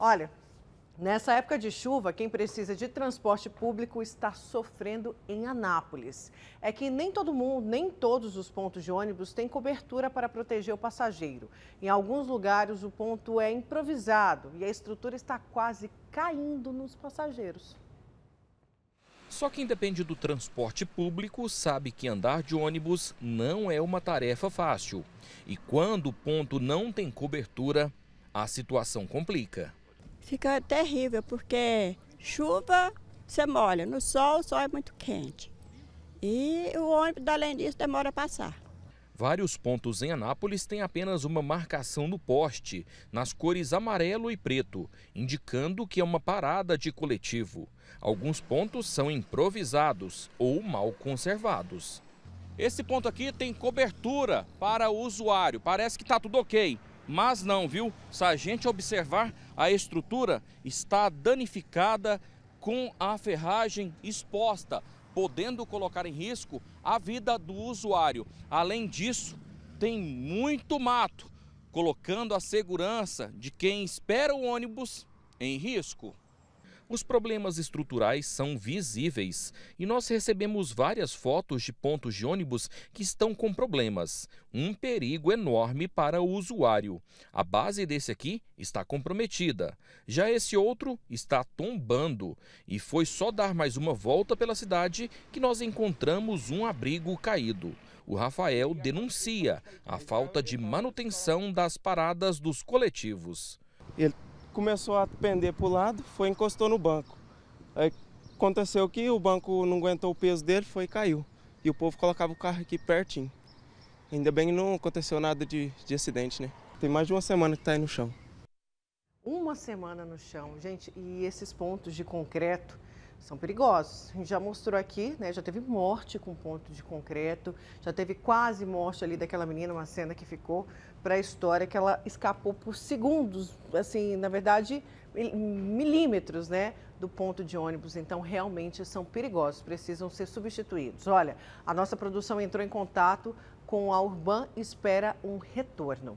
Olha, nessa época de chuva, quem precisa de transporte público está sofrendo em Anápolis. É que nem todo mundo, nem todos os pontos de ônibus têm cobertura para proteger o passageiro. Em alguns lugares, o ponto é improvisado e a estrutura está quase caindo nos passageiros. Só quem depende do transporte público sabe que andar de ônibus não é uma tarefa fácil. E quando o ponto não tem cobertura, a situação complica fica terrível, porque chuva você molha, no sol o sol é muito quente. E o ônibus, além disso, demora a passar. Vários pontos em Anápolis têm apenas uma marcação no poste, nas cores amarelo e preto, indicando que é uma parada de coletivo. Alguns pontos são improvisados ou mal conservados. Esse ponto aqui tem cobertura para o usuário, parece que está tudo ok. Mas não, viu? Se a gente observar, a estrutura está danificada com a ferragem exposta, podendo colocar em risco a vida do usuário. Além disso, tem muito mato, colocando a segurança de quem espera o ônibus em risco. Os problemas estruturais são visíveis e nós recebemos várias fotos de pontos de ônibus que estão com problemas, um perigo enorme para o usuário. A base desse aqui está comprometida, já esse outro está tombando e foi só dar mais uma volta pela cidade que nós encontramos um abrigo caído. O Rafael denuncia a falta de manutenção das paradas dos coletivos. Ele começou a pender para o lado, foi encostou no banco. Aí aconteceu que o banco não aguentou o peso dele, foi e caiu. E o povo colocava o carro aqui pertinho. Ainda bem que não aconteceu nada de, de acidente, né? Tem mais de uma semana que está aí no chão. Uma semana no chão, gente, e esses pontos de concreto são perigosos. A gente já mostrou aqui, né, já teve morte com ponto de concreto, já teve quase morte ali daquela menina, uma cena que ficou para a história que ela escapou por segundos, assim, na verdade, milímetros, né, do ponto de ônibus. Então, realmente são perigosos, precisam ser substituídos. Olha, a nossa produção entrou em contato com a Urban e espera um retorno.